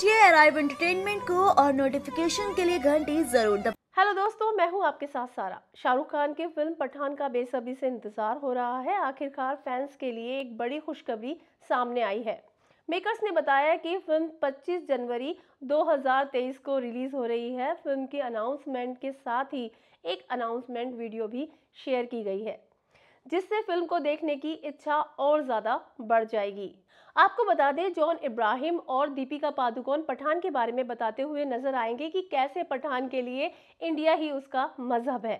कीजिए arrive entertainment को और नोटिफिकेशन के लिए घंटी जरूर दब हेलो दोस्तों मैं हूं आपके साथ सारा शाहरुख खान की फिल्म पठान का बेसब्री से इंतजार हो रहा है आखिरकार फैंस के लिए एक बड़ी खुशखबरी सामने आई है मेकर्स ने बताया कि फिल्म 25 जनवरी 2023 को रिलीज़ हो रही है फिल्म की अनाउंसमेंट के साथ ही एक अनाउंसमेंट वीडियो भी शेयर की गई है जिससे फिल्म को देखने की इच्छा और ज़्यादा बढ़ जाएगी आपको बता दें जॉन इब्राहिम और दीपिका पादुकोण पठान के बारे में बताते हुए नजर आएंगे कि कैसे पठान के लिए इंडिया ही उसका मजहब है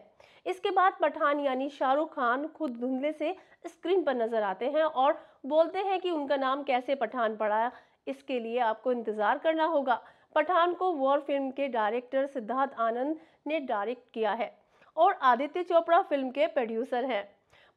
इसके बाद पठान यानी शाहरुख खान खुद धुंधले से स्क्रीन पर नजर आते हैं और बोलते हैं कि उनका नाम कैसे पठान पड़ा इसके लिए आपको इंतज़ार करना होगा पठान को वॉर फिल्म के डायरेक्टर सिद्धार्थ आनंद ने डायरेक्ट किया है और आदित्य चोपड़ा फिल्म के प्रोड्यूसर हैं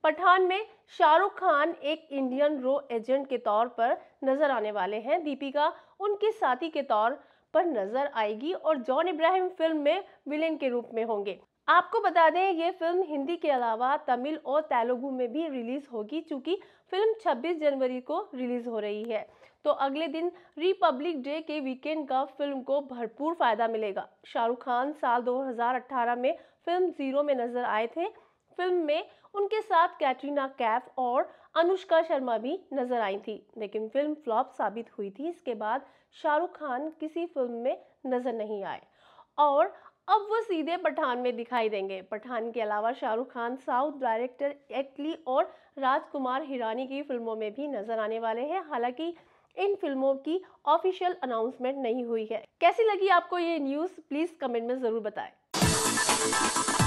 पठान में शाहरुख खान एक इंडियन रो एजेंट के तौर पर नजर आने वाले हैं दीपिका उनके साथी के तौर पर नजर आएगी और जॉन इब्राहिम फिल्म में विलेन के रूप में होंगे आपको बता दें ये फिल्म हिंदी के अलावा तमिल और तेलुगु में भी रिलीज होगी चूंकि फिल्म 26 जनवरी को रिलीज हो रही है तो अगले दिन रिपब्लिक डे के वीकेंड का फिल्म को भरपूर फायदा मिलेगा शाहरुख खान साल 2018 में फिल्म जीरो में नजर आए थे फिल्म में उनके साथ कैटरीना कैफ और अनुष्का शर्मा भी नजर आई थी लेकिन फिल्म फ्लॉप साबित हुई थी इसके बाद शाहरुख खान किसी फिल्म में नजर नहीं आए और अब वो सीधे पठान में दिखाई देंगे पठान के अलावा शाहरुख खान साउथ डायरेक्टर एटली और राजकुमार हिरानी की फिल्मों में भी नजर आने वाले हैं हालांकि इन फिल्मों की ऑफिशियल अनाउंसमेंट नहीं हुई है कैसी लगी आपको ये न्यूज़ प्लीज़ कमेंट में ज़रूर बताएं